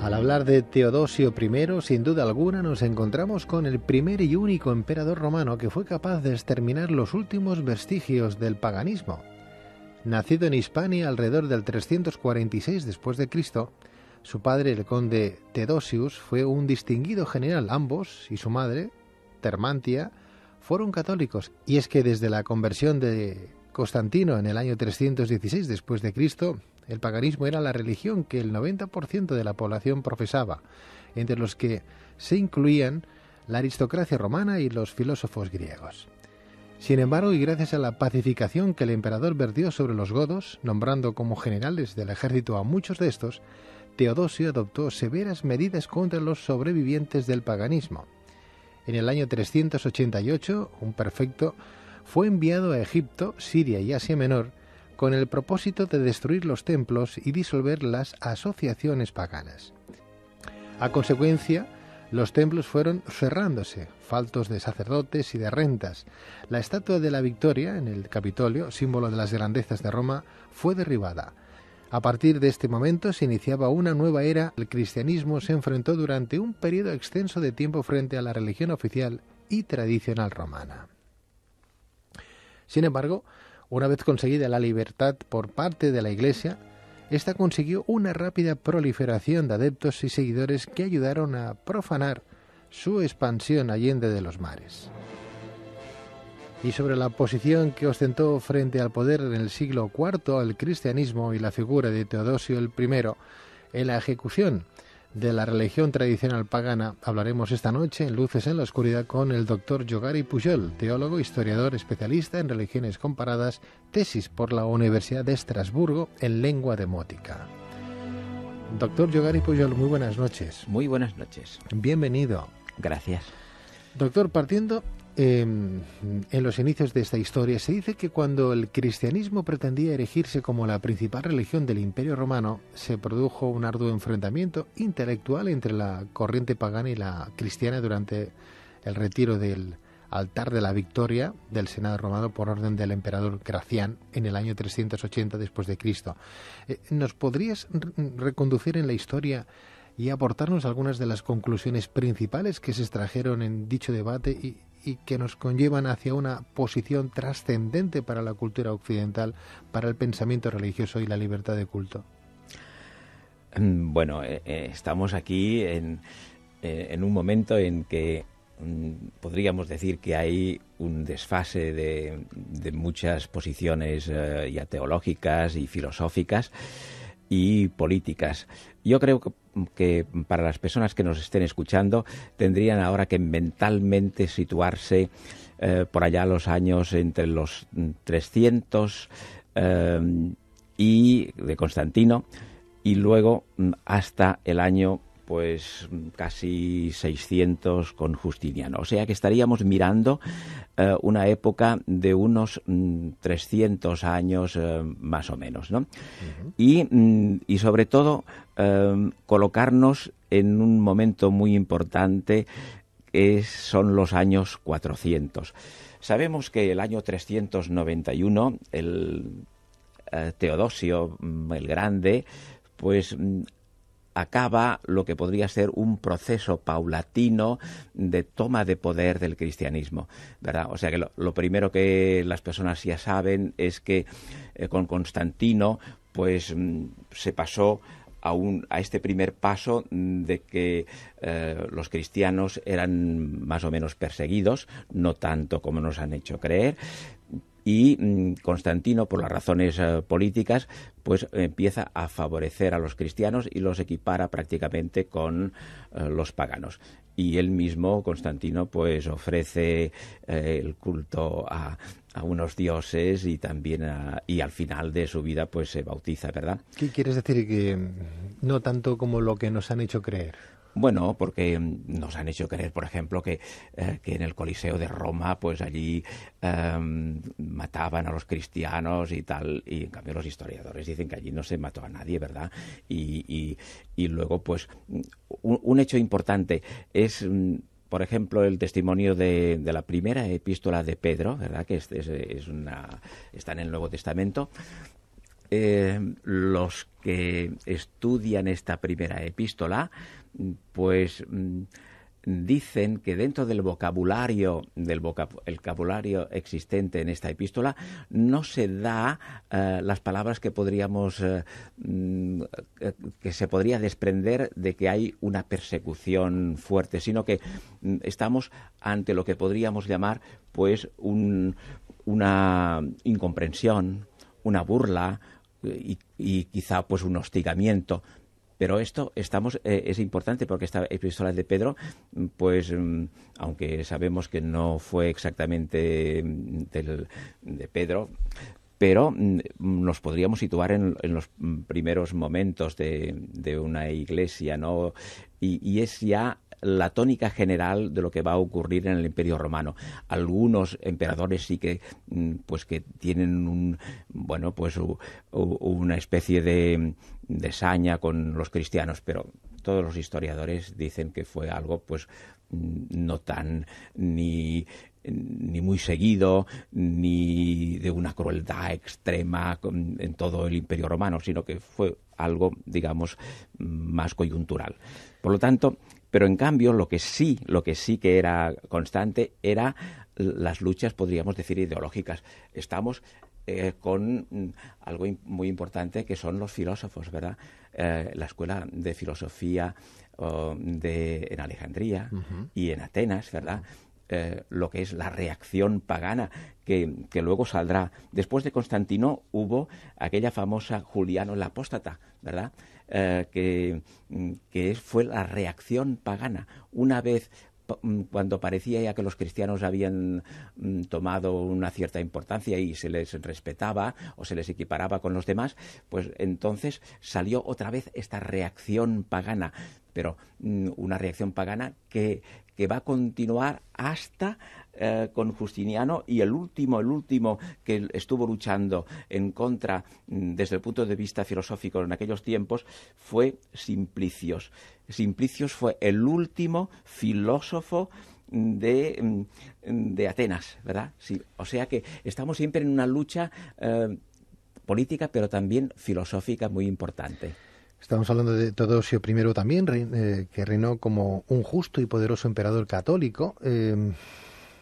Al hablar de Teodosio I, sin duda alguna nos encontramos con el primer y único emperador romano que fue capaz de exterminar los últimos vestigios del paganismo. Nacido en Hispania alrededor del 346 después de Cristo, su padre, el conde Teodosius, fue un distinguido general. Ambos y su madre, Termantia, fueron católicos. Y es que desde la conversión de Constantino en el año 316 después de Cristo, el paganismo era la religión que el 90% de la población profesaba, entre los que se incluían la aristocracia romana y los filósofos griegos. Sin embargo, y gracias a la pacificación que el emperador vertió sobre los godos, nombrando como generales del ejército a muchos de estos, Teodosio adoptó severas medidas contra los sobrevivientes del paganismo. En el año 388, un perfecto fue enviado a Egipto, Siria y Asia Menor con el propósito de destruir los templos y disolver las asociaciones paganas. A consecuencia, los templos fueron cerrándose, faltos de sacerdotes y de rentas. La estatua de la Victoria en el Capitolio, símbolo de las grandezas de Roma, fue derribada. A partir de este momento se iniciaba una nueva era. El cristianismo se enfrentó durante un periodo extenso de tiempo frente a la religión oficial y tradicional romana. Sin embargo, una vez conseguida la libertad por parte de la Iglesia, esta consiguió una rápida proliferación de adeptos y seguidores que ayudaron a profanar su expansión allende de los mares. Y sobre la posición que ostentó frente al poder en el siglo IV el cristianismo y la figura de Teodosio I en la ejecución de la religión tradicional pagana hablaremos esta noche en Luces en la Oscuridad con el doctor Yogari Pujol, teólogo, historiador, especialista en religiones comparadas, tesis por la Universidad de Estrasburgo en lengua demótica. Doctor Yogari Pujol, muy buenas noches. Muy buenas noches. Bienvenido. Gracias. Doctor, partiendo Em, en los inicios de esta historia se dice que cuando el cristianismo pretendía erigirse como la principal religión del Imperio Romano, se produjo un arduo enfrentamiento intelectual entre la corriente pagana y la cristiana durante el retiro del altar de la victoria del Senado romano por orden del emperador Gracián en el año 380 después de Cristo. Eh, ¿Nos podrías reconducir en la historia y aportarnos algunas de las conclusiones principales que se extrajeron en dicho debate y, que nos conllevan hacia una posición trascendente para la cultura occidental, para el pensamiento religioso y la libertad de culto? Mm, bueno, eh, eh, estamos aquí eh, en, un momento en que mm, podríamos decir que hay un desfase de, muchas posiciones ya teológicas y filosóficas y políticas. Yo creo que que para las personas que nos estén escuchando tendrían ahora que mentalmente situarse eh, por allá los años entre los 300 eh, y de Constantino y luego mm, hasta el año pues casi 600 con Justiniano. O sea que estaríamos mirando eh, una época de unos 300 mm, años eh, más o menos, ¿no? Mm, y, sobre todo em, colocarnos en un momento muy importante que son los años 400. Sabemos que el año 391 el eh, Teodosio mm, el Grande pues acaba lo que podría ser un proceso paulatino de toma de poder del cristianismo, ¿verdad? O sea que lo, primero que las personas ya saben es que eh, con Constantino pues mm, se pasó a, a, este primer paso de que eh, los cristianos eran más o menos perseguidos, no tanto como nos han hecho creer, y mm, Constantino, por las razones eh, políticas, pues empieza a favorecer a los cristianos y los equipara prácticamente con eh, los paganos. Y él mismo, Constantino, pues ofrece eh, el culto a, unos dioses y también y al final de su vida pues se bautiza, ¿verdad? ¿Qué quieres decir que mm, no tanto como lo que nos han hecho creer? Bueno, porque mm, nos han hecho creer, por ejemplo, eh, que, en el Coliseo de Roma, pues allí em, mataban a los cristianos y tal, y en cambio los historiadores dicen que allí no se mató a nadie, ¿verdad? Y, y, luego, pues, un, hecho importante es mm, por ejemplo, el testimonio de, la primera epístola de Pedro, ¿verdad? que es una, está en el Nuevo Testamento, eh, los que estudian esta primera epístola, pues mm, dicen que dentro del vocabulario del vocabulario existente en esta epístola no se da eh, las palabras que podríamos eh, mm, que se podría desprender de que hay una persecución fuerte sino que mm, estamos ante lo que podríamos llamar pues una incomprensión una burla y, quizá pues un hostigamiento. Pero esto estamos eh, es importante porque esta epístola de Pedro, pues mm, aunque sabemos que no fue exactamente mm, de Pedro, pero mm, nos podríamos situar en, los primeros momentos de, una iglesia, ¿no? Y, y es ya la tónica general de lo que va a ocurrir en el Imperio Romano. Algunos emperadores sí que, mm, pues que tienen un, bueno, pues una especie de, saña con los cristianos, pero todos los historiadores dicen que fue algo, pues, mm, no tan ni ni muy seguido, ni de una crueldad extrema en todo el imperio romano, sino que fue algo, digamos, mm, más coyuntural. Por lo tanto, pero en cambio, lo que sí, lo que sí que era constante era las luchas, podríamos decir, ideológicas. Estamos eh, con mm, algo muy importante que son los filósofos, ¿verdad? Eh, la escuela de filosofía de, en Alejandría y en Atenas, ¿verdad? Eh, lo que es la reacción pagana que, luego saldrá. Después de Constantino hubo aquella famosa Juliano el Apóstata, ¿verdad? Eh, mm, que, fue la reacción pagana. Una vez mm, cuando parecía ya que los cristianos habían mm, tomado una cierta importancia y se les respetaba o se les equiparaba con los demás, pues entonces salió otra vez esta reacción pagana, pero una reacción pagana que va a continuar hasta eh, con Justiniano y el último, el último que estuvo luchando en contra mm, desde el punto de vista filosófico en aquellos tiempos fue Simplicios. Simplicios fue el último filósofo mm, de, mm, de Atenas, ¿verdad? Sí. O sea que estamos siempre en una lucha eh, política, pero también filosófica muy importante. Estamos hablando de Teodosio I también, eh, que reinó como un justo y poderoso emperador católico.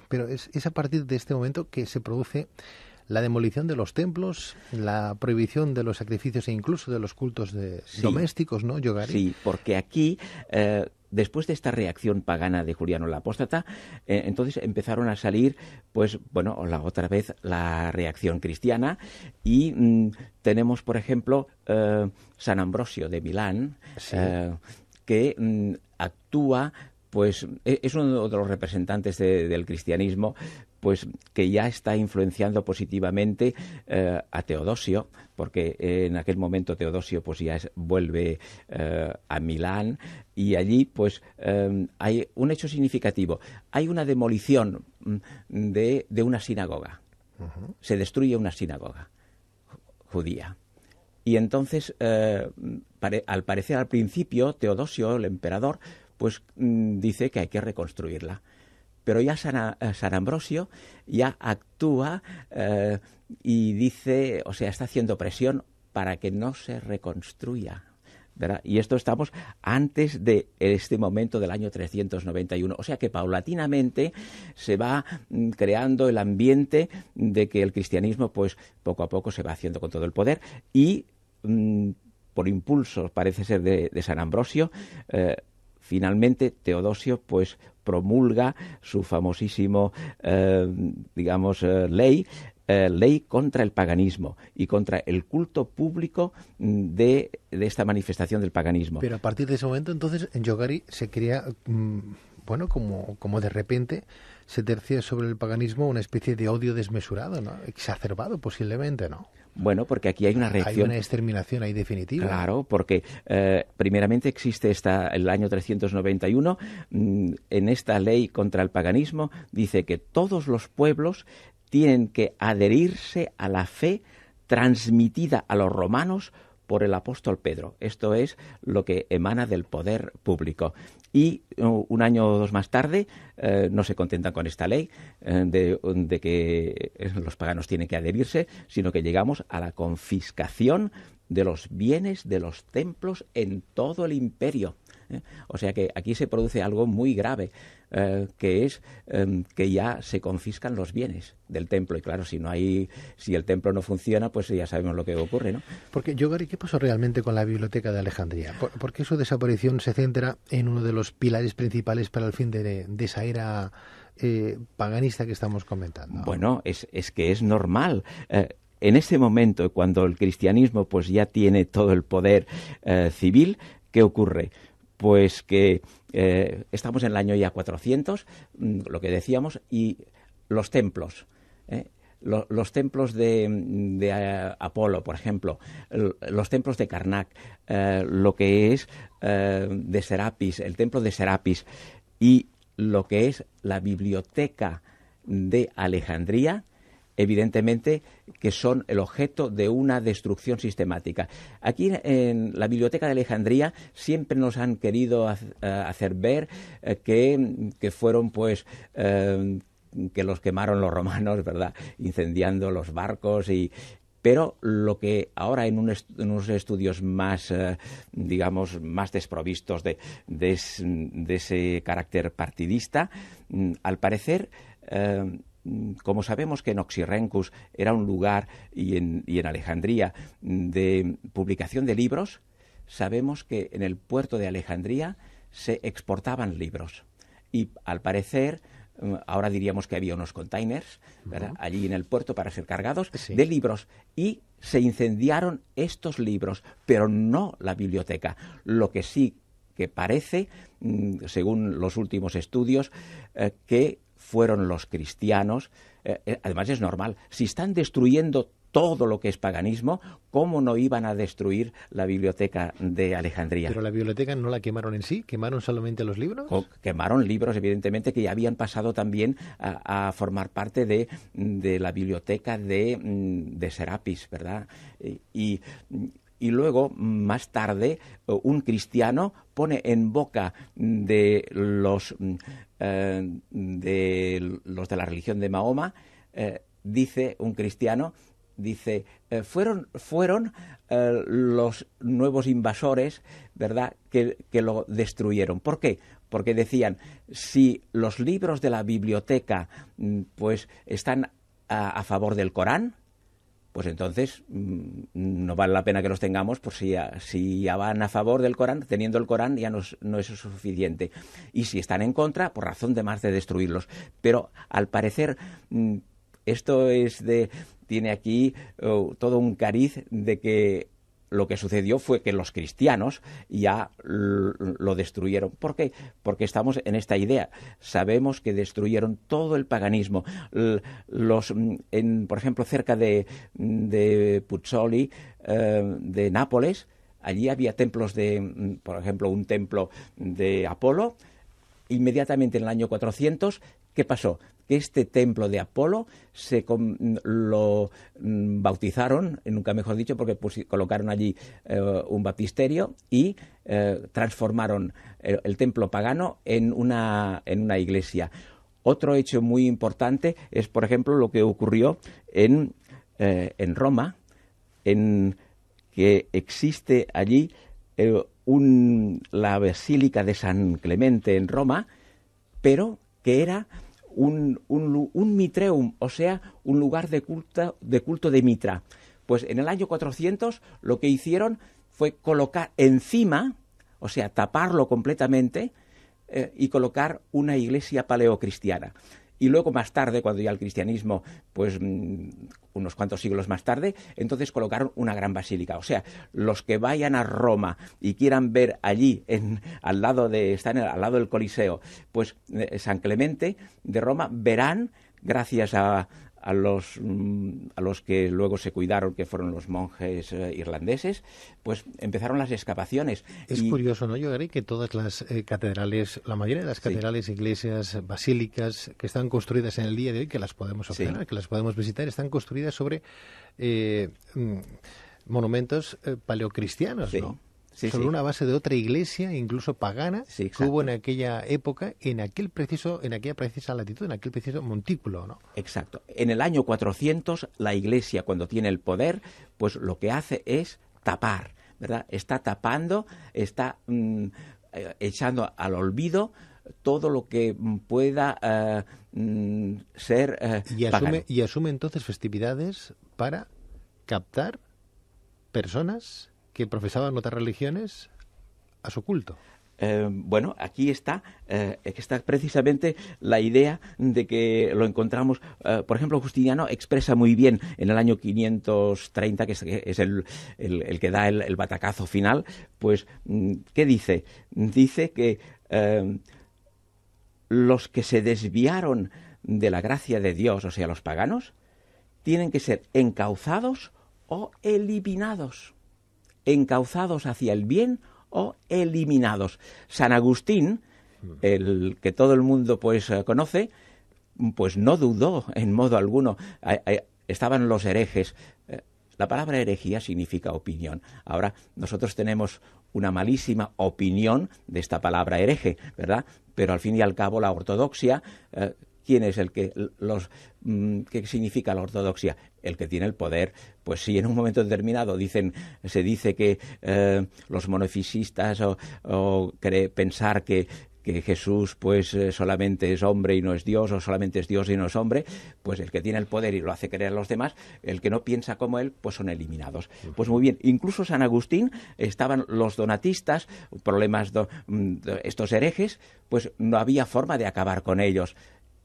Pero es, a partir de este momento que se produce la demolición de los templos, la prohibición de los sacrificios e incluso de los cultos domésticos, ¿no, Yogari? Sí, porque aquí, eh, después de esta reacción pagana de Juliano el Apóstata, eh, entonces empezaron a salir, pues, bueno, la, otra vez la reacción cristiana y mm, tenemos, por ejemplo, eh, San Ambrosio de Milán, que mm, actúa pues e, es uno de los representantes del cristianismo, pues que ya está influenciando positivamente eh, a Teodosio, porque en aquel momento Teodosio pues ya vuelve eh, a Milán y allí pues eh, hay un hecho significativo, hay una demolición mm, de, de una sinagoga, se destruye una sinagoga judía. Y entonces, al parecer al principio, Teodosio, el emperador, pues mm, dice que hay que reconstruirla. Pero ya San, eh, Ambrosio ya actúa eh, y dice, o sea, está haciendo presión para que no se reconstruya. Y esto estamos antes de este momento del año 391. O sea que paulatinamente se va mm, creando el ambiente de que el cristianismo, pues poco a poco se va haciendo con todo el poder y mm, por impulso, parece ser, de, San Ambrosio, eh, Finalmente, Teodosio pues promulga su famosísimo, eh, digamos, eh, ley eh, ley contra el paganismo y contra el culto público mm, de, esta manifestación del paganismo. Pero a partir de ese momento, entonces, en Yogari se crea, mm, bueno, como, como de repente se tercia sobre el paganismo una especie de odio desmesurado, ¿no? exacerbado posiblemente, ¿no? Bueno, porque aquí hay una reacción. Hay una exterminación ahí definitiva. Claro, porque eh, primeramente existe esta, el año 391, mm, en esta ley contra el paganismo, dice que todos los pueblos tienen que adherirse a la fe transmitida a los romanos por el apóstol Pedro. Esto es lo que emana del poder público y un año o dos más tarde eh, no se contentan con esta ley eh, de, que eh, los paganos tienen que adherirse, sino que llegamos a la confiscación de los bienes de los templos en todo el imperio. ¿eh? O sea que aquí se produce algo muy grave, eh, que es em, que ya se confiscan los bienes del templo. Y claro, si no hay, si el templo no funciona, pues ya sabemos lo que ocurre, ¿no? Porque, Gary, ¿qué pasó realmente con la biblioteca de Alejandría? ¿Por, porque su desaparición se centra en uno de los pilares principales para el fin de, esa era eh, paganista que estamos comentando? Bueno, es, que es normal en ese momento, cuando el cristianismo pues ya tiene todo el poder civil, ¿qué ocurre? pues que eh, estamos en el año ya 400, mm, lo que decíamos, y los templos. ¿eh? Los, templos de, mm, eh, Apolo, por ejemplo, los templos de Karnak, lo que es de Serapis, el templo de Serapis, y lo que es la biblioteca de Alejandría, evidentemente, que son el objeto de una destrucción sistemática. Aquí en la Biblioteca de Alejandría siempre nos han querido eh, hacer ver eh, que, que fueron, pues, eh, que los quemaron los romanos, ¿verdad? Incendiando los barcos y, pero lo que ahora en, en unos estudios más, digamos, más desprovistos de, ese carácter partidista, mm, al parecer Mm, como sabemos que en Oxirrencus era un lugar y en, Alejandría mm, de publicación de libros, sabemos que en el puerto de Alejandría se exportaban libros. Y al parecer, mm, ahora diríamos que había unos containers allí en el puerto para ser cargados de libros. Y se incendiaron estos libros, pero no la biblioteca. Lo que sí que parece, según los últimos estudios, eh, que fueron los cristianos. Eh, eh, además es normal, si están destruyendo todo lo que es paganismo, ¿cómo no iban a destruir la biblioteca de Alejandría? Pero la biblioteca no la quemaron en sí, quemaron solamente los libros. quemaron libros, evidentemente, que ya habían pasado también a, formar parte de, de, la biblioteca de, mm, de Serapis, ¿verdad? y y luego, más tarde, eh, un cristiano pone en boca de los, mm, eh, de, los de la religión de Mahoma, eh, dice un cristiano, dice, fueron, fueron los nuevos invasores, ¿verdad?, que, lo destruyeron. ¿Por qué? Porque decían, si los libros de la biblioteca, mm, pues, están a favor del Corán, pues entonces mm, no vale la pena que los tengamos, por pues si ya, van a favor del Corán, teniendo el Corán ya no es, suficiente. Y si están en contra, por razón de más de destruirlos. Pero al parecer mm, esto es de tiene aquí oh, todo un cariz de que lo que sucedió fue que los cristianos ya lo destruyeron. ¿Por qué? Porque estamos en esta idea. Sabemos que destruyeron todo el paganismo. Los, mm, en, por ejemplo, cerca de, mm, de Puzzoli, eh, de Nápoles, allí había templos de, mm, por ejemplo, un templo de Apolo. Inmediatamente en el año 400, ¿qué pasó? que este templo de Apolo se lo mm, bautizaron, nunca mejor dicho, porque colocaron allí eh, un baptisterio y eh, transformaron el, templo pagano en una, en una iglesia. Otro hecho muy importante es, por ejemplo, lo que ocurrió en, eh, en Roma, en que existe allí la Basílica de San Clemente en Roma, pero que era un, mitreum, o sea, un lugar de culto, de culto de Mitra. Pues en el año 400 lo que hicieron fue colocar encima, o sea, taparlo completamente eh, y colocar una iglesia paleocristiana y luego más tarde, cuando ya el cristianismo, pues mm, unos cuantos siglos más tarde, entonces colocaron una gran basílica. O sea, los que vayan a Roma y quieran ver allí, en, al lado de, están al lado del Coliseo, pues eh, San Clemente de Roma, verán gracias a, a los, mm, a los que luego se cuidaron, que fueron los monjes eh, irlandeses, pues empezaron las excavaciones. Es curioso, ¿no? Yo diré que todas las eh, catedrales, la mayoría de las catedrales, iglesias, basílicas que están construidas en el día de hoy, que las podemos observar, que las podemos visitar, están construidas sobre eh, mm, monumentos paleocristianos, ¿no? sobre una base de otra iglesia, incluso pagana, que hubo en aquella época, en aquel preciso, en aquella precisa latitud, en aquel preciso montículo, ¿no? Exacto. En el año 400, la iglesia, cuando tiene el poder, pues lo que hace es tapar, ¿verdad? Está tapando, está mm, eh, echando al olvido todo lo que pueda eh, mm, ser eh, y, asume, y asume entonces festividades para captar personas que profesaban otras religiones a su culto. Eh, bueno, aquí está, eh, está precisamente la idea de que lo encontramos, eh, por ejemplo, Justiniano expresa muy bien en el año 530, que es, el, que da el, el, batacazo final, pues, mm, ¿qué dice? Dice que los que se desviaron de la gracia de Dios, o sea, los paganos, tienen que ser encauzados o eliminados encauzados hacia el bien o eliminados. San Agustín, el que todo el mundo pues eh, conoce, pues no dudó en modo alguno. Estaban los herejes. Eh, la palabra herejía significa opinión. Ahora nosotros tenemos una malísima opinión de esta palabra hereje, ¿verdad? Pero al fin y al cabo la ortodoxia eh, ¿Quién es el que los mm, qué significa la ortodoxia? El que tiene el poder. Pues si en un momento determinado dicen, se dice que eh, los monofisistas o, pensar que Jesús pues eh, solamente es hombre y no es Dios o solamente es Dios y no es hombre, pues el que tiene el poder y lo hace creer a los demás, el que no piensa como él, pues son eliminados. Pues muy bien, incluso San Agustín estaban los donatistas, problemas mm, estos herejes, pues no había forma de acabar con ellos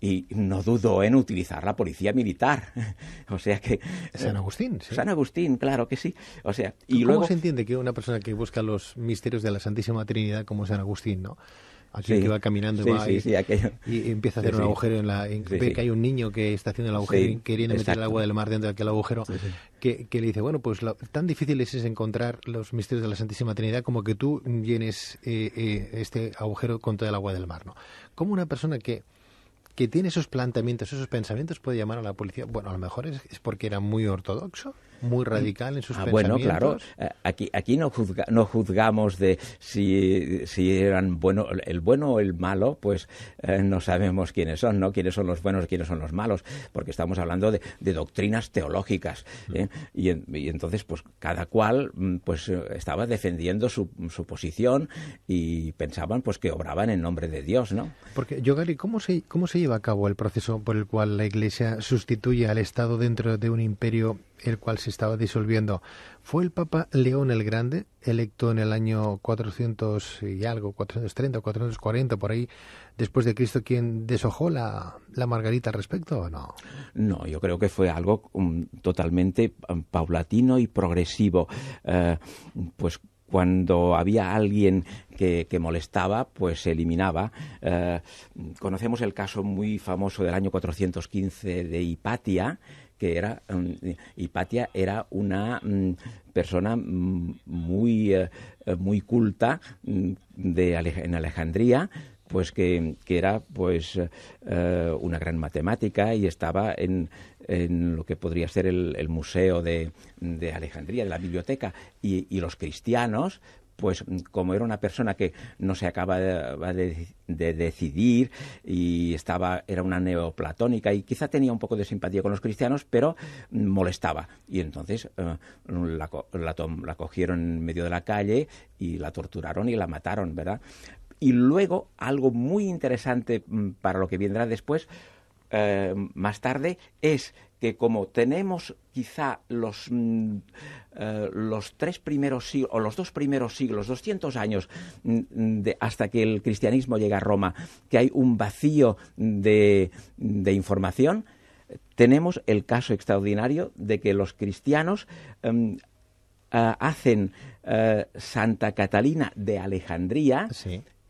y no dudo en utilizar la policía militar. o sea que... Eh, San Agustín, sí. San Agustín, claro que sí. O sea, y ¿Cómo luego... se entiende que una persona que busca los misterios de la Santísima Trinidad como San Agustín, ¿no? Aquí que va caminando va y, empieza a hacer un agujero en la... ve que hay un niño que está haciendo el agujero y queriendo meter el agua del mar dentro de aquel agujero, que, le dice, bueno, pues tan difícil es, encontrar los misterios de la Santísima Trinidad como que tú llenes eh, eh, este agujero con toda el agua del mar, ¿no? Como una persona que que tiene esos planteamientos, esos pensamientos, puede llamar a la policía. Bueno, a lo mejor es, porque era muy ortodoxo muy mm. radical en sus ah, pensamientos. Bueno, claro, eh, aquí, aquí no, no juzgamos de si, si, eran bueno, el bueno o el malo, pues eh, no sabemos quiénes son, ¿no? Quiénes son los buenos, quiénes son los malos, porque estamos hablando de, de doctrinas teológicas. ¿eh? Mm. Y, entonces, pues cada cual mm, pues estaba defendiendo su, su posición y pensaban pues que obraban en nombre de Dios, ¿no? Porque, Yogari, ¿cómo se, ¿cómo se lleva a cabo el proceso por el cual la Iglesia sustituye al Estado dentro de un imperio el cual se estaba disolviendo. Fue el Papa León el Grande, electo en el año 400 y algo, 430 440, por ahí, después de Cristo, quien deshojó la, la margarita al respecto o no? No, yo creo que fue algo um, totalmente um, paulatino y progresivo. Eh, pues cuando había alguien que, molestaba, pues se eliminaba. Eh, conocemos el caso muy famoso del año 415 de Hipatia, que era, Hipatia em, era una mm, persona mm, muy, eh, eh, muy culta mm, en Alejandría, pues que, era pues eh, una gran matemática y estaba en, en lo que podría ser el, museo de, Alejandría, en la biblioteca, y, los cristianos pues mm, como era una persona que no se acaba de, decidir y estaba, era una neoplatónica y quizá tenía un poco de simpatía con los cristianos, pero molestaba. Y entonces eh, la, la, cogieron en medio de la calle y la torturaron y la mataron, ¿verdad? Y luego, algo muy interesante mm, para lo que vendrá después, eh, más tarde, es que como tenemos quizá los, mm, eh, los tres primeros siglos, o los dos primeros siglos, 200 años mm, mm, hasta que el cristianismo llega a Roma, que hay un vacío de, información, tenemos el caso extraordinario de que los cristianos em, eh, hacen eh, Santa Catalina de Alejandría,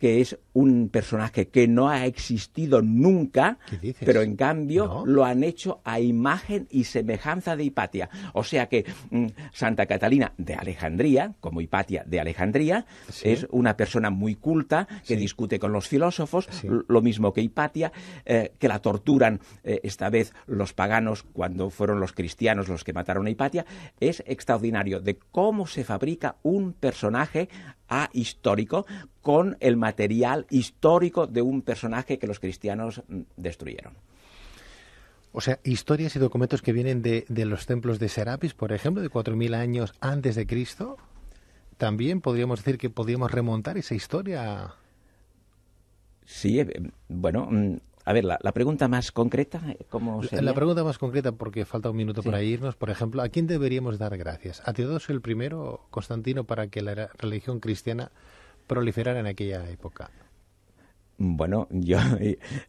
que es un personaje que no ha existido nunca, pero en cambio lo han hecho a imagen y semejanza de Hipatia. O sea que mm, Santa Catalina de Alejandría, como Hipatia de Alejandría, es una persona muy culta que discute con los filósofos, lo mismo que Hipatia, eh, que la torturan eh, esta vez los paganos cuando fueron los cristianos los que mataron a Hipatia. Es extraordinario de cómo se fabrica un personaje histórico, con el material histórico de un personaje que los cristianos mm, destruyeron. O sea, historias y documentos que vienen de, de los templos de Serapis, por ejemplo, de 4.000 años antes de Cristo, también podríamos decir que podríamos remontar esa historia. Sí, eh, bueno, mm, a ver, la, pregunta más concreta, eh, ¿cómo La pregunta más concreta, porque falta un minuto para irnos, por ejemplo, ¿a quién deberíamos dar gracias? ¿A Teodosio el primero, Constantino, para que la religión cristiana proliferara en aquella época? bueno, yo,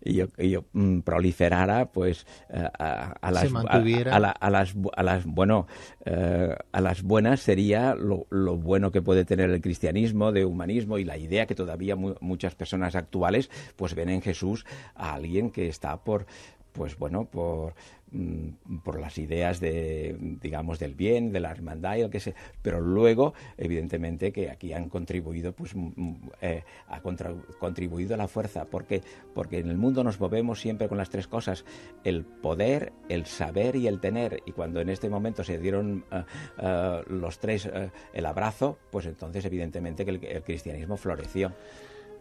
yo, yo mm, proliferara, pues, eh, a, las, a, las, las, bueno, eh, a las buenas sería lo, bueno que puede tener el cristianismo, de humanismo y la idea que todavía muchas personas actuales, pues ven en Jesús a alguien que está por, pues bueno, por, mm, por las ideas de, digamos, del bien, de la hermandad y lo que sé pero luego, evidentemente, que aquí han contribuido, pues, mm, mm, eh, ha contribuido a la fuerza, porque, porque en el mundo nos movemos siempre con las tres cosas, el poder, el saber y el tener, y cuando en este momento se dieron eh, eh, los tres el abrazo, pues entonces, evidentemente, que el, cristianismo floreció.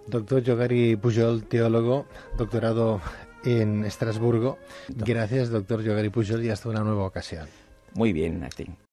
Doctor Yogari Pujol, teólogo, doctorado en Estrasburgo. Gracias, doctor Yogari Pujol, y hasta una nueva ocasión. Muy bien, Martín.